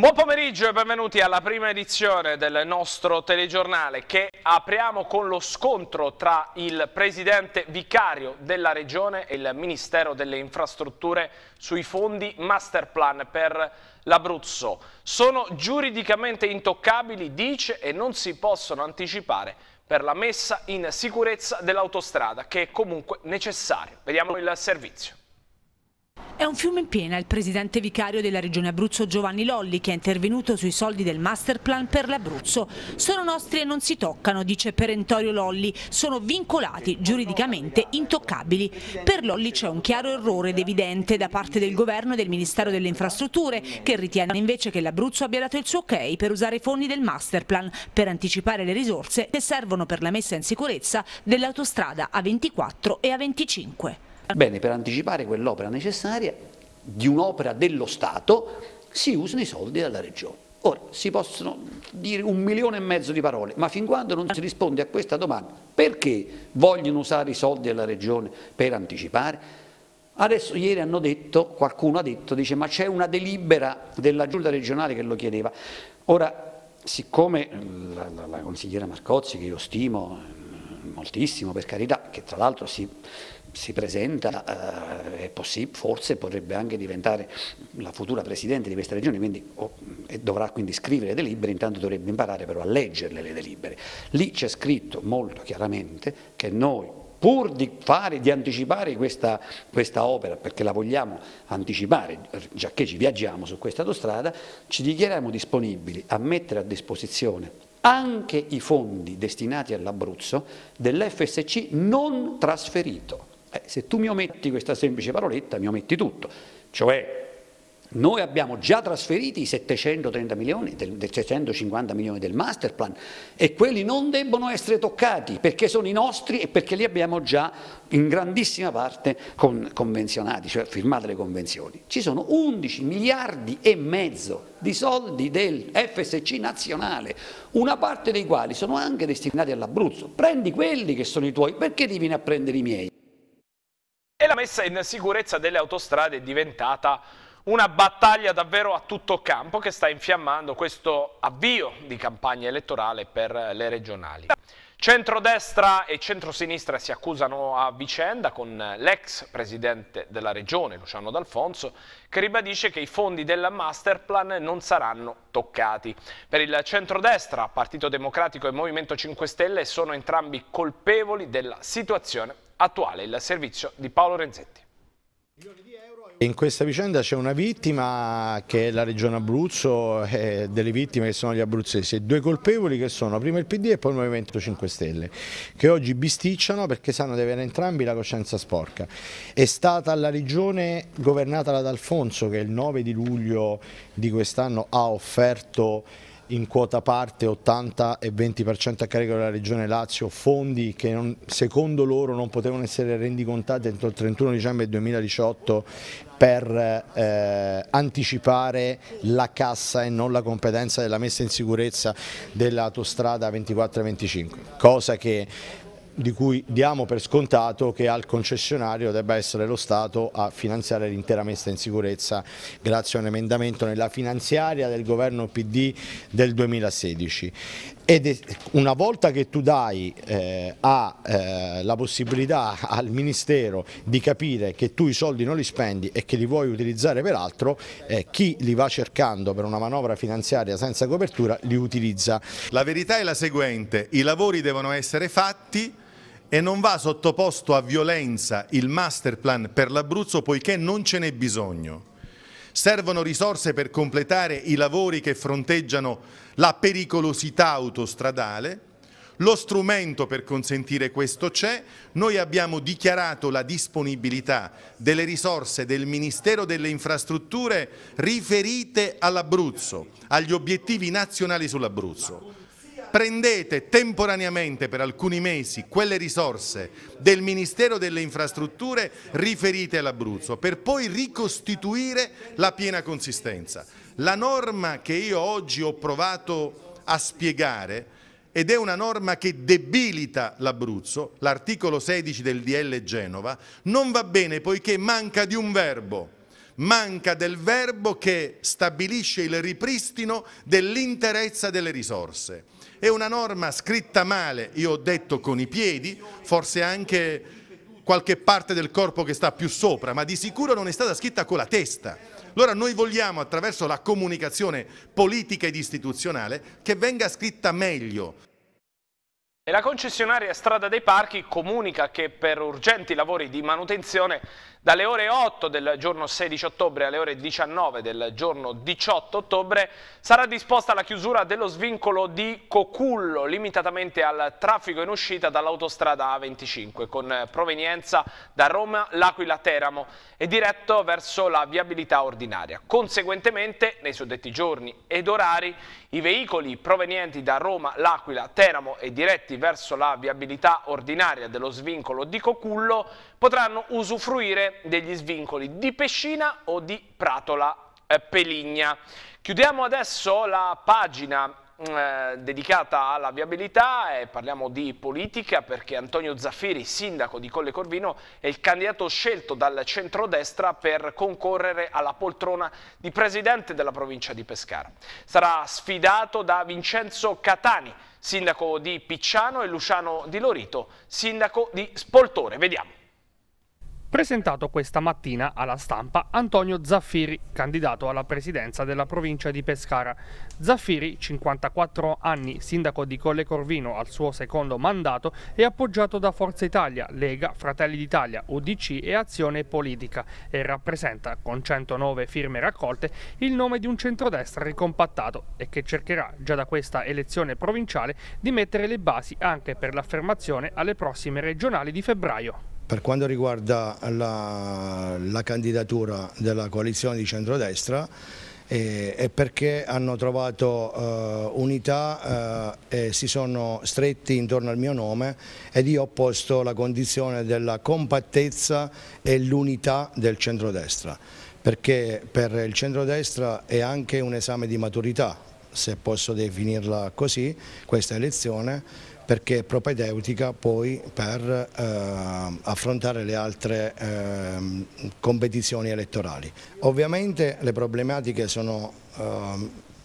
Buon pomeriggio e benvenuti alla prima edizione del nostro telegiornale che apriamo con lo scontro tra il presidente vicario della regione e il Ministero delle Infrastrutture sui fondi masterplan per l'Abruzzo. Sono giuridicamente intoccabili, dice, e non si possono anticipare per la messa in sicurezza dell'autostrada che è comunque necessaria. Vediamo il servizio. È un fiume in piena il presidente vicario della regione Abruzzo Giovanni Lolli che è intervenuto sui soldi del masterplan per l'Abruzzo. Sono nostri e non si toccano, dice perentorio Lolli, sono vincolati, giuridicamente intoccabili. Per Lolli c'è un chiaro errore ed evidente da parte del governo e del Ministero delle Infrastrutture che ritiene invece che l'Abruzzo abbia dato il suo ok per usare i fondi del masterplan per anticipare le risorse che servono per la messa in sicurezza dell'autostrada A24 e A25. Bene, per anticipare quell'opera necessaria, di un'opera dello Stato, si usano i soldi della Regione. Ora, si possono dire un milione e mezzo di parole, ma fin quando non si risponde a questa domanda, perché vogliono usare i soldi della Regione per anticipare? Adesso ieri hanno detto, qualcuno ha detto, dice ma c'è una delibera della giunta regionale che lo chiedeva. Ora, siccome eh, la, la, la consigliera Marcozzi, che io stimo eh, moltissimo per carità, che tra l'altro si si presenta, eh, forse potrebbe anche diventare la futura Presidente di questa Regione, quindi, oh, dovrà quindi scrivere delibere, intanto dovrebbe imparare però a leggerle le delibere. Lì c'è scritto molto chiaramente che noi pur di, fare, di anticipare questa, questa, opera, perché la vogliamo anticipare, già che ci viaggiamo su questa autostrada, ci dichiariamo disponibili a mettere a disposizione anche i fondi destinati all'Abruzzo dell'FSC non trasferito. Eh, se tu mi ometti questa semplice paroletta, mi ometti tutto. Cioè, noi abbiamo già trasferiti i 730 milioni, del, del 650 milioni del master plan e quelli non debbono essere toccati perché sono i nostri e perché li abbiamo già in grandissima parte con, convenzionati, cioè firmate le convenzioni. Ci sono 11 miliardi e mezzo di soldi del FSC nazionale, una parte dei quali sono anche destinati all'Abruzzo. Prendi quelli che sono i tuoi, perché ti vieni a prendere i miei? la messa in sicurezza delle autostrade è diventata una battaglia davvero a tutto campo che sta infiammando questo avvio di campagna elettorale per le regionali. Centrodestra e centrosinistra si accusano a vicenda con l'ex presidente della regione, Luciano D'Alfonso, che ribadisce che i fondi del masterplan non saranno toccati. Per il centrodestra, Partito Democratico e Movimento 5 Stelle sono entrambi colpevoli della situazione Attuale il servizio di Paolo Renzetti. In questa vicenda c'è una vittima che è la regione Abruzzo e eh, delle vittime che sono gli abruzzesi e due colpevoli che sono prima il PD e poi il Movimento 5 Stelle che oggi bisticciano perché sanno di avere entrambi la coscienza sporca. È stata la regione governata da D'Alfonso che il 9 di luglio di quest'anno ha offerto in quota parte 80 e 20% a carico della Regione Lazio, fondi che non, secondo loro non potevano essere rendicontati entro il 31 dicembre 2018 per eh, anticipare la cassa e non la competenza della messa in sicurezza dell'autostrada 24-25, cosa che di cui diamo per scontato che al concessionario debba essere lo Stato a finanziare l'intera messa in sicurezza grazie a un emendamento nella finanziaria del governo PD del 2016 ed una volta che tu dai eh, a, eh, la possibilità al Ministero di capire che tu i soldi non li spendi e che li vuoi utilizzare per altro, eh, chi li va cercando per una manovra finanziaria senza copertura li utilizza. La verità è la seguente, i lavori devono essere fatti e non va sottoposto a violenza il master plan per l'Abruzzo poiché non ce n'è bisogno. Servono risorse per completare i lavori che fronteggiano la pericolosità autostradale, lo strumento per consentire questo c'è, noi abbiamo dichiarato la disponibilità delle risorse del Ministero delle Infrastrutture riferite all'Abruzzo, agli obiettivi nazionali sull'Abruzzo prendete temporaneamente per alcuni mesi quelle risorse del Ministero delle Infrastrutture riferite all'Abruzzo per poi ricostituire la piena consistenza. La norma che io oggi ho provato a spiegare ed è una norma che debilita l'Abruzzo, l'articolo 16 del DL Genova, non va bene poiché manca di un verbo, manca del verbo che stabilisce il ripristino dell'interezza delle risorse. È una norma scritta male, io ho detto con i piedi, forse anche qualche parte del corpo che sta più sopra, ma di sicuro non è stata scritta con la testa. Allora noi vogliamo attraverso la comunicazione politica ed istituzionale che venga scritta meglio. E la concessionaria Strada dei Parchi comunica che per urgenti lavori di manutenzione dalle ore 8 del giorno 16 ottobre alle ore 19 del giorno 18 ottobre sarà disposta la chiusura dello svincolo di Cocullo, limitatamente al traffico in uscita dall'autostrada A25, con provenienza da Roma, L'Aquila, Teramo e diretto verso la viabilità ordinaria. Conseguentemente, nei suddetti giorni ed orari, i veicoli provenienti da Roma, L'Aquila, Teramo e diretti verso la viabilità ordinaria dello svincolo di Cocullo potranno usufruire degli svincoli di Pescina o di Pratola eh, Peligna. Chiudiamo adesso la pagina mm, eh, dedicata alla viabilità e parliamo di politica perché Antonio Zaffiri, sindaco di Colle Corvino, è il candidato scelto dal centrodestra per concorrere alla poltrona di presidente della provincia di Pescara. Sarà sfidato da Vincenzo Catani, sindaco di Picciano e Luciano Di Lorito, sindaco di Spoltore. Vediamo. Presentato questa mattina alla stampa Antonio Zaffiri, candidato alla presidenza della provincia di Pescara. Zaffiri, 54 anni, sindaco di Colle Corvino al suo secondo mandato, è appoggiato da Forza Italia, Lega, Fratelli d'Italia, UDC e Azione Politica e rappresenta, con 109 firme raccolte, il nome di un centrodestra ricompattato e che cercherà, già da questa elezione provinciale, di mettere le basi anche per l'affermazione alle prossime regionali di febbraio. Per quanto riguarda la, la candidatura della coalizione di centrodestra eh, è perché hanno trovato eh, unità eh, e si sono stretti intorno al mio nome ed io ho posto la condizione della compattezza e l'unità del centrodestra perché per il centrodestra è anche un esame di maturità, se posso definirla così, questa elezione perché è propedeutica poi per eh, affrontare le altre eh, competizioni elettorali. Ovviamente le problematiche sono eh,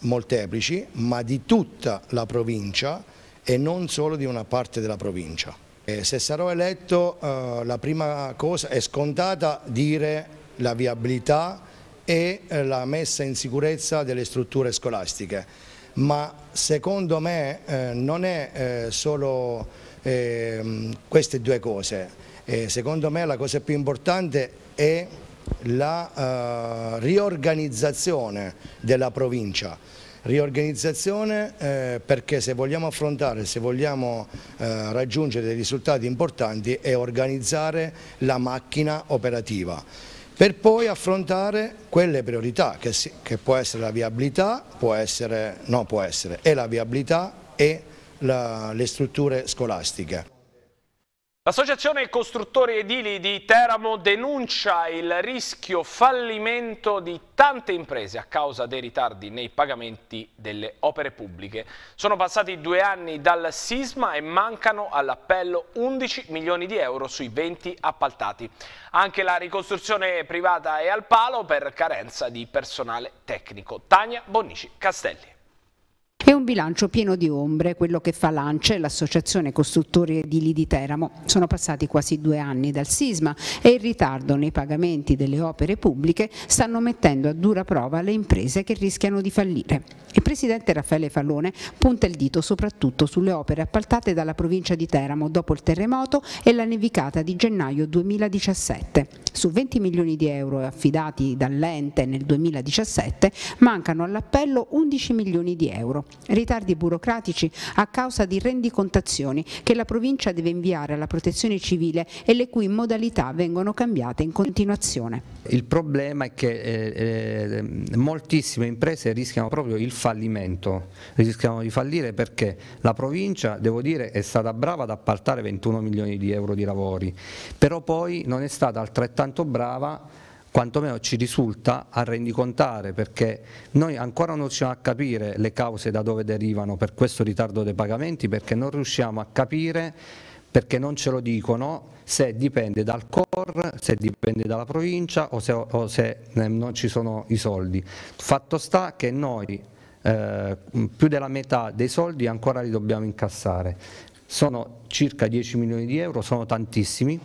molteplici ma di tutta la provincia e non solo di una parte della provincia. E se sarò eletto eh, la prima cosa è scontata dire la viabilità e eh, la messa in sicurezza delle strutture scolastiche ma secondo me eh, non è eh, solo eh, queste due cose, eh, secondo me la cosa più importante è la eh, riorganizzazione della provincia, riorganizzazione eh, perché se vogliamo affrontare, se vogliamo eh, raggiungere dei risultati importanti è organizzare la macchina operativa per poi affrontare quelle priorità che, si, che può essere la viabilità, può essere, no può essere, e la viabilità e la, le strutture scolastiche. L'associazione costruttori edili di Teramo denuncia il rischio fallimento di tante imprese a causa dei ritardi nei pagamenti delle opere pubbliche. Sono passati due anni dal sisma e mancano all'appello 11 milioni di euro sui 20 appaltati. Anche la ricostruzione privata è al palo per carenza di personale tecnico. Tania Bonnici Castelli. È un bilancio pieno di ombre, quello che fa l'ANCE, l'associazione costruttori edili di Teramo. Sono passati quasi due anni dal sisma e il ritardo nei pagamenti delle opere pubbliche stanno mettendo a dura prova le imprese che rischiano di fallire. Il presidente Raffaele Fallone punta il dito soprattutto sulle opere appaltate dalla provincia di Teramo dopo il terremoto e la nevicata di gennaio 2017. Su 20 milioni di euro affidati dall'ente nel 2017 mancano all'appello 11 milioni di euro. Ritardi burocratici a causa di rendicontazioni che la provincia deve inviare alla protezione civile e le cui modalità vengono cambiate in continuazione. Il problema è che eh, eh moltissime imprese rischiano proprio il fallimento, rischiano di fallire perché la provincia, devo dire, è stata brava ad appaltare 21 milioni di euro di lavori, però poi non è stata altrettanto brava quantomeno ci risulta a rendicontare perché noi ancora non riusciamo a capire le cause da dove derivano per questo ritardo dei pagamenti perché non riusciamo a capire perché non ce lo dicono se dipende dal COR, se dipende dalla provincia o se, o se eh, non ci sono i soldi. Fatto sta che noi eh, più della metà dei soldi ancora li dobbiamo incassare. Sono circa 10 milioni di euro, sono tantissimi,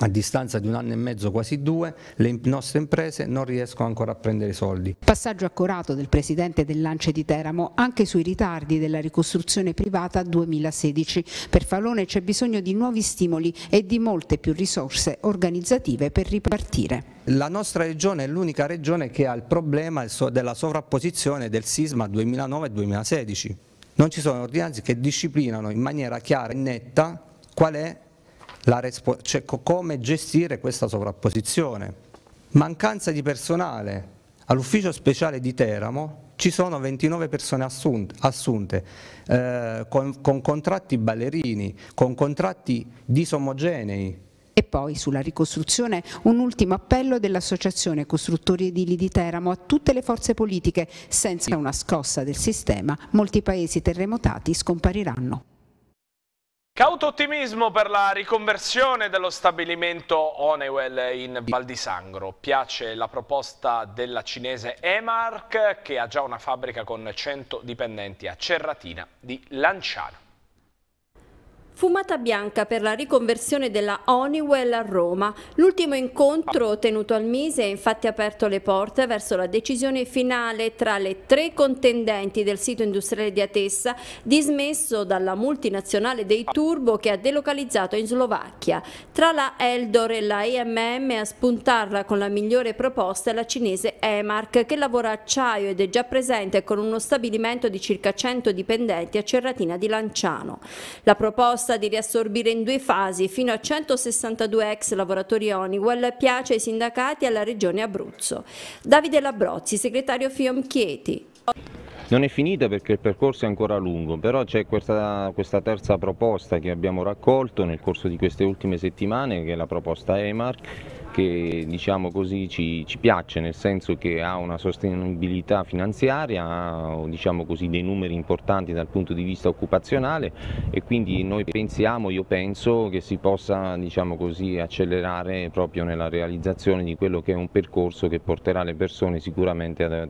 a distanza di un anno e mezzo, quasi due, le nostre imprese non riescono ancora a prendere soldi. Passaggio accorato del presidente del Lance di Teramo anche sui ritardi della ricostruzione privata 2016. Per Falone c'è bisogno di nuovi stimoli e di molte più risorse organizzative per ripartire. La nostra regione è l'unica regione che ha il problema della sovrapposizione del sisma 2009-2016. Non ci sono ordinanze che disciplinano in maniera chiara e netta qual è respo- cioè, co- come gestire questa sovrapposizione. Mancanza di personale. All'ufficio speciale di Teramo ci sono 29 persone assunte, assunte eh, con, con contratti ballerini, con contratti disomogenei, e poi sulla ricostruzione un ultimo appello dell'Associazione Costruttori Edili di Teramo a tutte le forze politiche. Senza una scossa del sistema molti paesi terremotati scompariranno. Cauto ottimismo per la riconversione dello stabilimento Onewell in Val di Sangro. Piace la proposta della cinese Emark che ha già una fabbrica con 100 dipendenti a Cerratina di Lanciano. Fumata bianca per la riconversione della Honeywell a Roma. L'ultimo incontro tenuto al Mise ha infatti aperto le porte verso la decisione finale tra le tre contendenti del sito industriale di Atessa, dismesso dalla multinazionale dei Turbo che ha delocalizzato in Slovacchia. Tra la Eldor e la EMM a spuntarla con la migliore proposta è la cinese Emark che lavora acciaio ed è già presente con uno stabilimento di circa 100 dipendenti a Cerratina di Lanciano. La proposta proposta di riassorbire in due fasi fino a 162 ex lavoratori Honeywell piace ai sindacati e alla Regione Abruzzo. Davide Labrozzi, segretario Fiom Chieti. Non è finita perché il percorso è ancora lungo, però c'è questa, questa, terza proposta che abbiamo raccolto nel corso di queste ultime settimane, che è la proposta EMARC, che diciamo così ci, ci piace nel senso che ha una sostenibilità finanziaria, ha diciamo così, dei numeri importanti dal punto di vista occupazionale e quindi noi pensiamo, io penso che si possa diciamo così, accelerare proprio nella realizzazione di quello che è un percorso che porterà le persone sicuramente a,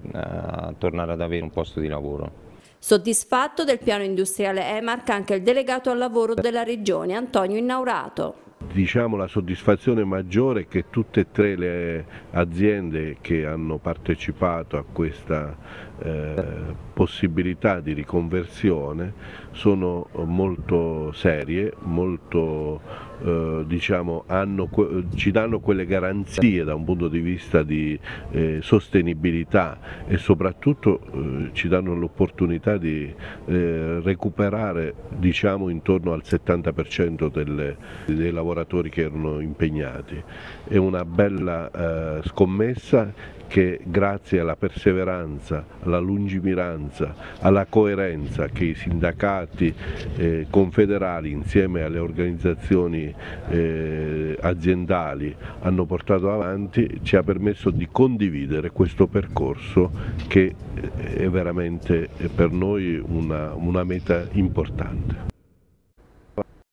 a tornare ad avere un posto di lavoro. Soddisfatto del piano industriale EMARC anche il delegato al lavoro della Regione Antonio Innaurato. Diciamo la soddisfazione maggiore è che tutte e tre le aziende che hanno partecipato a questa eh, possibilità di riconversione sono molto serie, molto eh, diciamo, hanno, ci danno quelle garanzie da un punto di vista di eh, sostenibilità e soprattutto eh, ci danno l'opportunità di eh, recuperare diciamo, intorno al 70% delle, dei lavoratori che erano impegnati. È una bella eh, scommessa che grazie alla perseveranza, alla lungimiranza, alla coerenza che i sindacati eh, confederali insieme alle organizzazioni eh, aziendali hanno portato avanti ci ha permesso di condividere questo percorso che eh, è veramente eh, per noi una, una meta importante.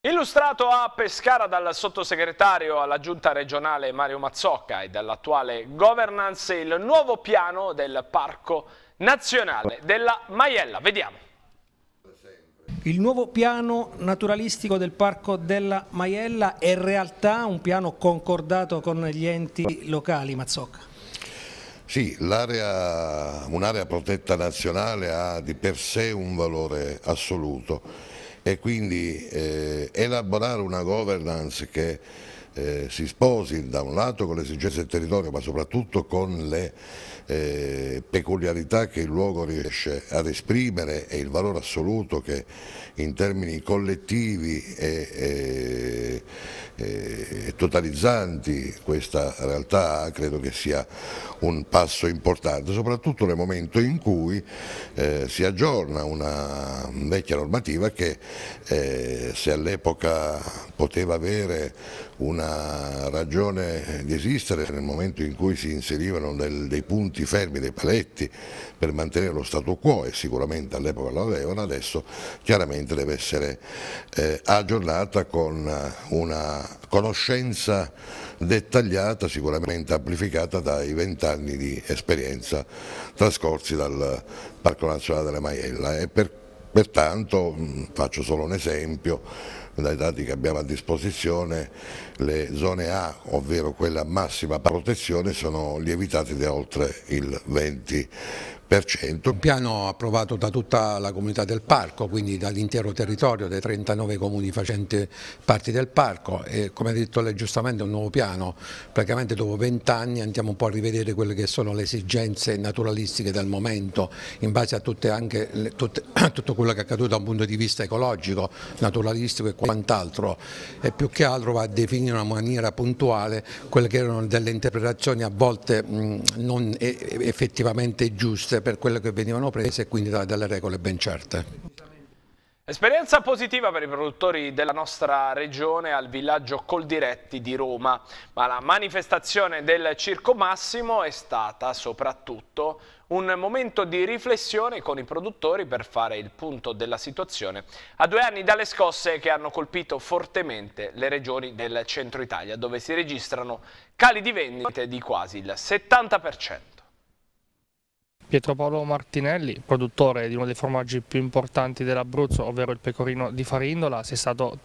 Illustrato a Pescara dal sottosegretario alla giunta regionale Mario Mazzocca e dall'attuale governance il nuovo piano del Parco Nazionale della Maiella. Vediamo. Il nuovo piano naturalistico del Parco della Maiella è in realtà un piano concordato con gli enti locali, Mazzocca. Sì, un'area protetta nazionale ha di per sé un valore assoluto e quindi eh, elaborare una governance che eh, si sposi da un lato con le esigenze del territorio ma soprattutto con le eh, peculiarità che il luogo riesce ad esprimere e il valore assoluto che in termini collettivi e, e, e totalizzanti questa realtà credo che sia un passo importante, soprattutto nel momento in cui eh, si aggiorna una vecchia normativa che eh, se all'epoca poteva avere una ragione di esistere nel momento in cui si inserivano del, dei punti fermi, dei paletti per mantenere lo stato quo e sicuramente all'epoca lo avevano, adesso chiaramente deve essere eh, aggiornata con una conoscenza dettagliata, sicuramente amplificata dai vent'anni di esperienza trascorsi dal Parco Nazionale della Maiella e per, pertanto faccio solo un esempio dai dati che abbiamo a disposizione le zone A, ovvero quella massima protezione, sono lievitate da oltre il 20%. Un piano approvato da tutta la comunità del parco, quindi dall'intero territorio dei 39 comuni facenti parte del parco e come ha detto lei giustamente un nuovo piano, praticamente dopo 20 anni andiamo un po' a rivedere quelle che sono le esigenze naturalistiche del momento in base a, anche, tutte, a tutto quello che è accaduto da un punto di vista ecologico, naturalistico e quant'altro e più che altro va a definire in una maniera puntuale quelle che erano delle interpretazioni a volte non effettivamente giuste prese per quelle che venivano prese e quindi dalle regole ben certe. Esperienza positiva per i produttori della nostra regione al villaggio Coldiretti di Roma, ma la manifestazione del Circo Massimo è stata soprattutto un momento di riflessione con i produttori per fare il punto della situazione a due anni dalle scosse che hanno colpito fortemente le regioni del centro Italia, dove si registrano cali di vendite di quasi il 70%. Pietro Paolo Martinelli, produttore di uno dei formaggi più importanti dell'Abruzzo, ovvero il pecorino di Farindola, sei stato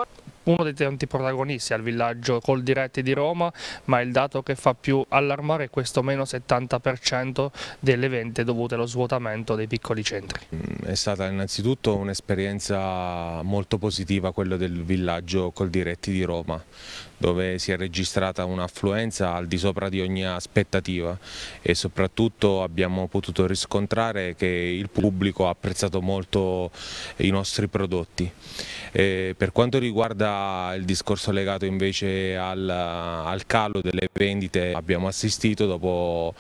uno dei tanti protagonisti al villaggio col diretti di Roma, ma il dato che fa più allarmare è questo meno 70% delle vente dovute allo svuotamento dei piccoli centri. Mm, è stata innanzitutto un'esperienza molto positiva quella del villaggio col diretti di Roma, dove si è registrata un'affluenza al di sopra di ogni aspettativa e soprattutto abbiamo potuto riscontrare che il pubblico ha apprezzato molto i nostri prodotti. E per quanto riguarda il discorso legato invece al, al calo delle vendite abbiamo assistito dopo,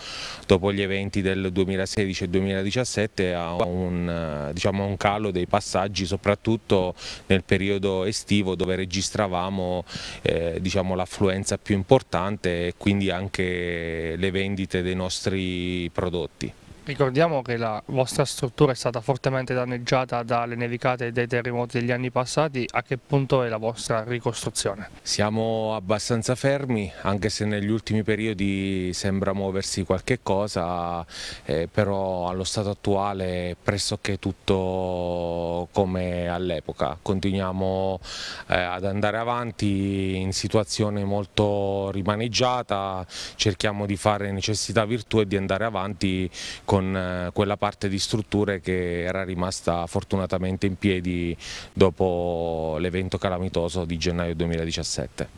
dopo gli eventi del 2016 e 2017 a un, diciamo, un calo dei passaggi soprattutto nel periodo estivo dove registravamo eh, diciamo, l'affluenza più importante e quindi anche le vendite dei nostri prodotti. Ricordiamo che la vostra struttura è stata fortemente danneggiata dalle nevicate e dai terremoti degli anni passati, a che punto è la vostra ricostruzione? Siamo abbastanza fermi, anche se negli ultimi periodi sembra muoversi qualche cosa, eh, però allo stato attuale è pressoché tutto come all'epoca. Continuiamo eh, ad andare avanti in situazione molto rimaneggiata, cerchiamo di fare necessità virtù e di andare avanti con con eh, quella parte di strutture che era rimasta fortunatamente in piedi dopo l'evento calamitoso di gennaio 2017.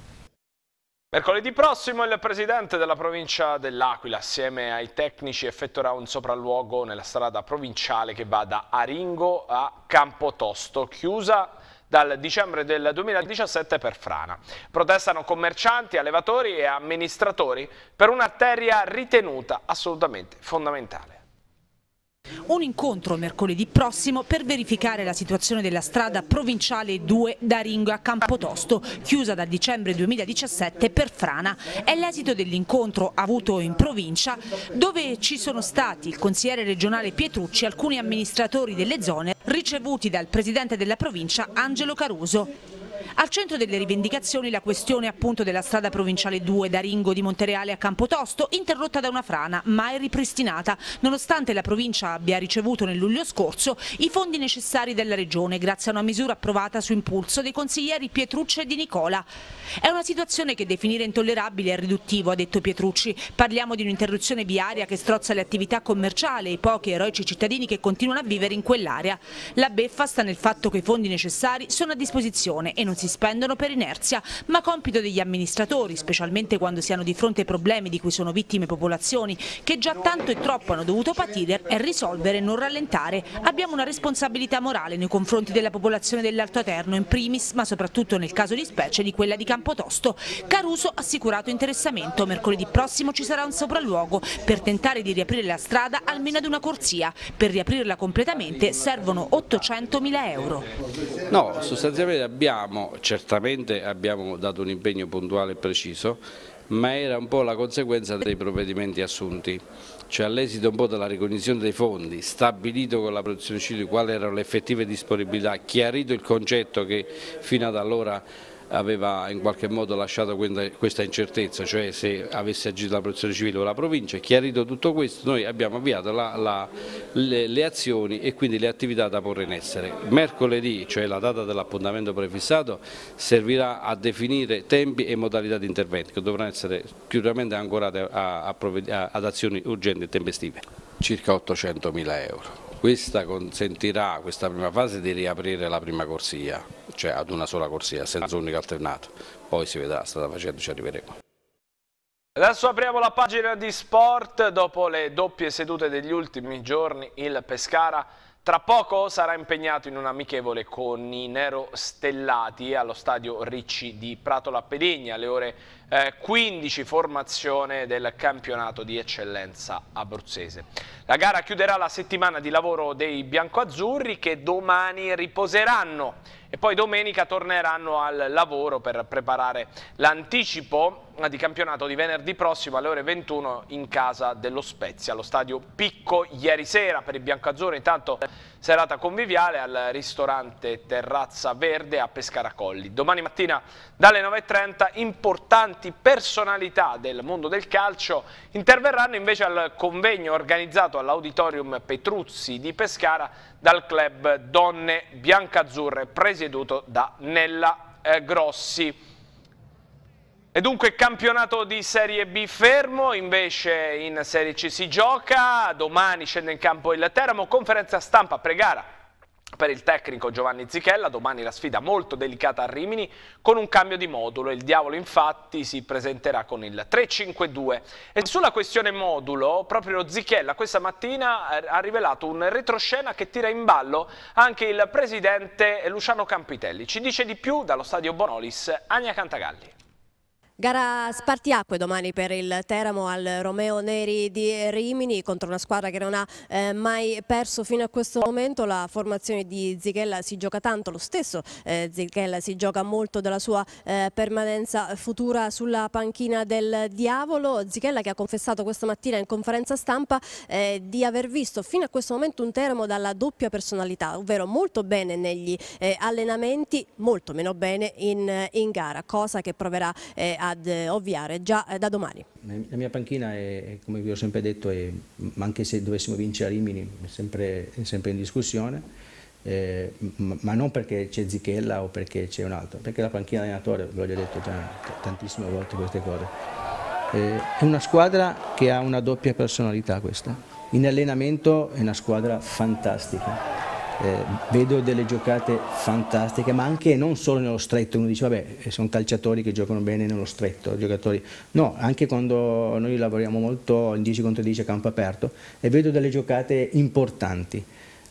Mercoledì prossimo il presidente della provincia dell'Aquila assieme ai tecnici effettuerà un sopralluogo nella strada provinciale che va da Aringo a Campotosto, chiusa dal dicembre del 2017 per frana. Protestano commercianti, allevatori e amministratori per un'arteria ritenuta assolutamente fondamentale. Un incontro mercoledì prossimo per verificare la situazione della strada provinciale 2 da Ringo a Campotosto, chiusa dal dicembre 2017 per Frana. È l'esito dell'incontro avuto in provincia dove ci sono stati il consigliere regionale Pietrucci e alcuni amministratori delle zone ricevuti dal presidente della provincia Angelo Caruso. Al centro delle rivendicazioni la questione appunto della strada provinciale 2 da Ringo di Montereale a Campotosto, interrotta da una frana, mai ripristinata, nonostante la provincia abbia ricevuto nel luglio scorso i fondi necessari della regione grazie a una misura approvata su impulso dei consiglieri Pietrucci e Di Nicola. È una situazione che definire intollerabile è riduttivo, ha detto Pietrucci. Parliamo di un'interruzione viaria che strozza le attività commerciali e i pochi eroici cittadini che continuano a vivere in quell'area. La beffa sta nel fatto che i fondi necessari sono a disposizione e non non si spendono per inerzia, ma compito degli amministratori, specialmente quando si hanno di fronte problemi di cui sono vittime popolazioni che già tanto e troppo hanno dovuto patire, è risolvere e non rallentare. Abbiamo una responsabilità morale nei confronti della popolazione dell'Alto Aterno in primis, ma soprattutto nel caso di specie di quella di Campotosto. Caruso ha assicurato interessamento, mercoledì prossimo ci sarà un sopralluogo per tentare di riaprire la strada almeno ad una corsia. Per riaprirla completamente servono 800.000 euro. No, sostanzialmente abbiamo certamente abbiamo dato un impegno puntuale e preciso, ma era un po' la conseguenza dei provvedimenti assunti, cioè all'esito un po' della ricognizione dei fondi, stabilito con la protezione civile quali erano le effettive disponibilità, chiarito il concetto che fino ad allora aveva in qualche modo lasciato questa incertezza, cioè se avesse agito la protezione civile o la provincia, chiarito tutto questo noi abbiamo avviato la, la, le, le, azioni e quindi le attività da porre in essere. Mercoledì, cioè la data dell'appuntamento prefissato, servirà a definire tempi e modalità di intervento che dovranno essere chiaramente ancorate a, a, a, ad azioni urgenti e tempestive. Circa 800 mila euro. Questa consentirà, questa prima fase, di riaprire la prima corsia cioè ad una sola corsia, senza unico alternato. Poi si vedrà, strada facendo ci arriveremo. Adesso apriamo la pagina di sport, dopo le doppie sedute degli ultimi giorni il Pescara tra poco sarà impegnato in un amichevole con i Nero Stellati allo stadio Ricci di Prato La Pedigna alle ore 15 eh, formazione del campionato di eccellenza abruzzese. La gara chiuderà la settimana di lavoro dei biancoazzurri che domani riposeranno e poi domenica torneranno al lavoro per preparare l'anticipo di campionato di venerdì prossimo alle ore 21 in casa dello Spezia, allo stadio Picco ieri sera per i biancoazzurri. intanto serata conviviale al ristorante Terrazza Verde a Pescara Colli. Domani mattina dalle 9.30 importante importanti personalità del mondo del calcio interverranno invece al convegno organizzato all'Auditorium Petruzzi di Pescara dal club Donne Biancazzurre presieduto da Nella eh, Grossi. E dunque campionato di Serie B fermo, invece in Serie C si gioca, domani scende in campo il Teramo, conferenza stampa, pregara per il tecnico Giovanni Zichella domani la sfida molto delicata a Rimini con un cambio di modulo. Il diavolo infatti si presenterà con il 3-5-2. E sulla questione modulo, proprio Zichella questa mattina ha rivelato un retroscena che tira in ballo anche il presidente Luciano Campitelli. Ci dice di più dallo stadio Bonolis Agna Cantagalli. Gara spartiacque domani per il Teramo al Romeo Neri di Rimini contro una squadra che non ha eh, mai perso fino a questo momento. La formazione di Zichella si gioca tanto, lo stesso eh, Zichella si gioca molto della sua eh, permanenza futura sulla panchina del Diavolo. Zichella che ha confessato questa mattina in conferenza stampa eh, di aver visto fino a questo momento un Teramo dalla doppia personalità, ovvero molto bene negli eh, allenamenti, molto meno bene in, in gara, cosa che proverà eh, a ad eh, ovviare già eh, da domani. La mia panchina, è, come vi ho sempre detto, è, anche se dovessimo vincere a Rimini, è sempre, è sempre in discussione. Eh, ma non perché c'è Zichella o perché c'è un altro, perché la panchina allenatore, ve l'ho detto già tantissime volte queste cose, eh, è una squadra che ha una doppia personalità questa, in allenamento è una squadra fantastica, eh, vedo delle giocate fantastiche, ma anche non solo nello stretto, uno dice vabbè eh, sono calciatori che giocano bene nello stretto, giocatori, no, anche quando noi lavoriamo molto in 10 contro 10 a campo aperto e vedo delle giocate importanti,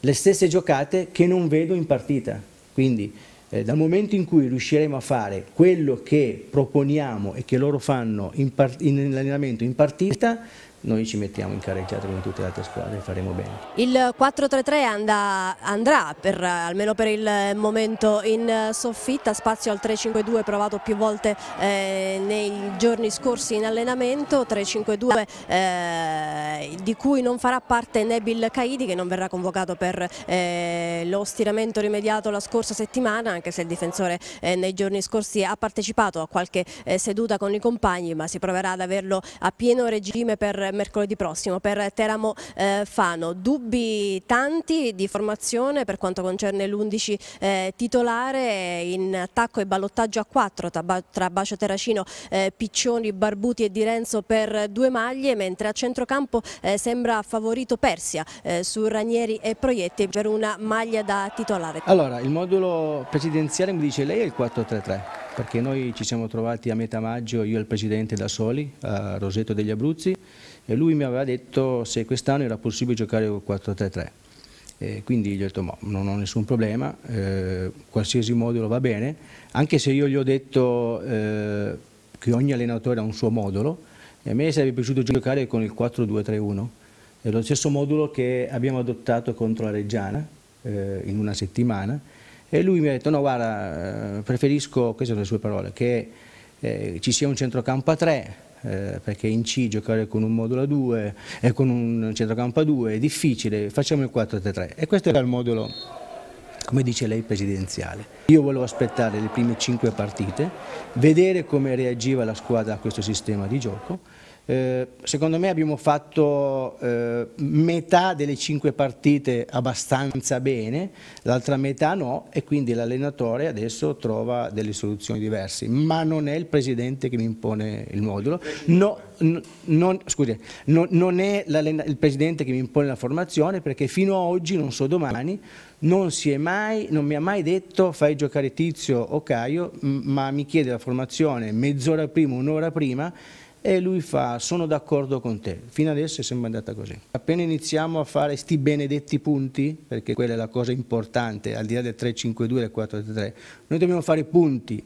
le stesse giocate che non vedo in partita, quindi eh, dal momento in cui riusciremo a fare quello che proponiamo e che loro fanno in, in allenamento in partita, noi ci mettiamo in carreggiata come tutte le altre squadre e faremo bene. Il 4-3-3 andrà per, almeno per il momento in soffitta, spazio al 3-5-2 provato più volte eh, nei giorni scorsi in allenamento, 3-5-2 eh, di cui non farà parte Nebil Caidi che non verrà convocato per eh, lo stiramento rimediato la scorsa settimana anche se il difensore eh, nei giorni scorsi ha partecipato a qualche eh, seduta con i compagni ma si proverà ad averlo a pieno regime per mercoledì prossimo per Teramo eh, Fano. Dubbi tanti di formazione per quanto concerne l'11 eh, titolare in attacco e ballottaggio a 4 tra Bacio Terracino, eh, Piccioni, Barbuti e Di Renzo per due maglie, mentre a centrocampo sembra favorito Persia su Ranieri e Proietti per una maglia da titolare. Allora, il modulo presidenziale mi dice lei è il 4-3-3 perché noi ci siamo trovati a metà maggio, io e il Presidente da soli, a Roseto degli Abruzzi, e lui mi aveva detto se quest'anno era possibile giocare con 4-3-3. E quindi gli ho detto no, non ho nessun problema, eh, qualsiasi modulo va bene, anche se io gli ho detto eh, che ogni allenatore ha un suo modulo, e a me sarebbe piaciuto giocare con il 4-2-3-1, è lo stesso modulo che abbiamo adottato contro la Reggiana eh, in una settimana, e lui mi ha detto no guarda eh, preferisco, queste sono le sue parole, che eh, ci sia un centrocampo a 3 eh, perché in C giocare con un modulo a 2 e eh, con un centrocampo a 2 è difficile, facciamo il 4-3-3 e questo era il modulo come dice lei presidenziale. Io volevo aspettare le prime 5 partite, vedere come reagiva la squadra a questo sistema di gioco eh, secondo me abbiamo fatto eh, metà delle cinque partite abbastanza bene, l'altra metà no e quindi l'allenatore adesso trova delle soluzioni diverse, ma non è il presidente che mi impone il modulo, no, non, scusi, no, non è il presidente che mi impone la formazione perché fino ad oggi, non so domani, non, mai, non, mi ha mai detto fai giocare Tizio o Caio, ma mi chiede la formazione mezz'ora prima, un'ora prima e lui fa sono d'accordo con te, fino adesso è sempre andata così. Appena iniziamo a fare questi benedetti punti, perché quella è la cosa importante, al di là del 3-5-2 e del 4-3, noi dobbiamo fare punti.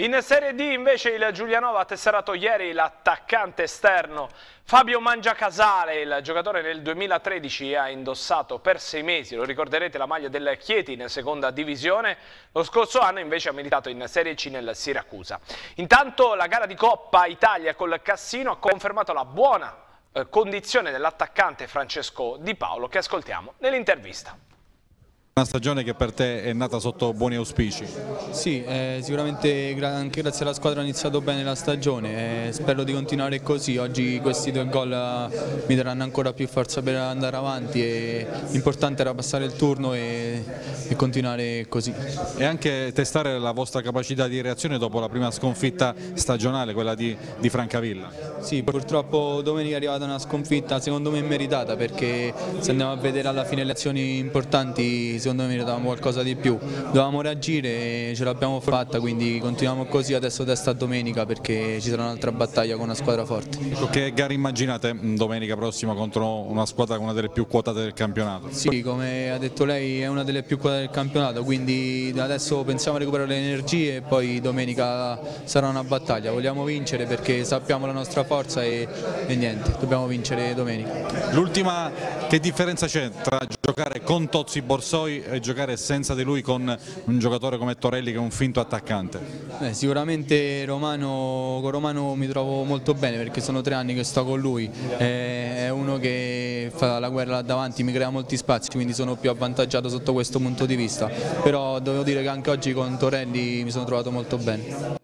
In Serie D invece il Giulianova ha tesserato ieri l'attaccante esterno Fabio Mangiacasale, il giocatore nel 2013 ha indossato per sei mesi, lo ricorderete, la maglia del Chieti in seconda divisione, lo scorso anno invece ha militato in Serie C nel Siracusa. Intanto la gara di Coppa Italia col Cassino ha confermato la buona eh, condizione dell'attaccante Francesco Di Paolo che ascoltiamo nell'intervista. Una stagione che per te è nata sotto buoni auspici? Sì, eh, sicuramente anche grazie alla squadra ho iniziato bene la stagione e eh, spero di continuare così. Oggi questi due gol eh, mi daranno ancora più forza per andare avanti e l'importante era passare il turno e, e continuare così. E anche testare la vostra capacità di reazione dopo la prima sconfitta stagionale, quella di, di Francavilla. Sì, purtroppo domenica è arrivata una sconfitta secondo me meritata perché se andiamo a vedere alla fine le azioni importanti secondo me meritavamo qualcosa di più, dovevamo reagire e ce l'abbiamo fatta, quindi continuiamo così adesso testa a domenica perché ci sarà un'altra battaglia con una squadra forte. Ecco, che gara immaginate mm, domenica prossima contro una squadra con una delle più quotate del campionato? Sì, come ha detto lei è una delle più quotate del campionato, quindi adesso pensiamo a recuperare le energie e poi domenica sarà una battaglia, vogliamo vincere perché sappiamo la nostra forza e, e niente, dobbiamo vincere domenica. L'ultima, che differenza c'è tra giocare con Tozzi Borsoi poi giocare senza di lui con un giocatore come Torelli che è un finto attaccante? Beh, sicuramente Romano, con Romano mi trovo molto bene perché sono tre anni che sto con lui, eh, è uno che fa la guerra là davanti, mi crea molti spazi quindi sono più avvantaggiato sotto questo punto di vista, però devo dire che anche oggi con Torelli mi sono trovato molto bene.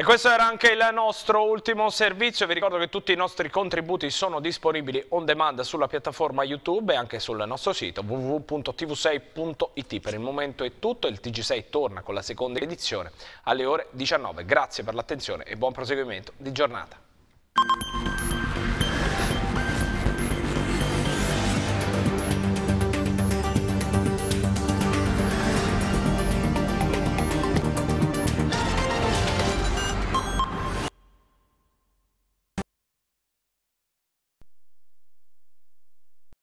E questo era anche il nostro ultimo servizio, vi ricordo che tutti i nostri contributi sono disponibili on demand sulla piattaforma YouTube e anche sul nostro sito www.tv6.it. Per il momento è tutto, il TG6 torna con la seconda edizione alle ore 19. Grazie per l'attenzione e buon proseguimento di giornata.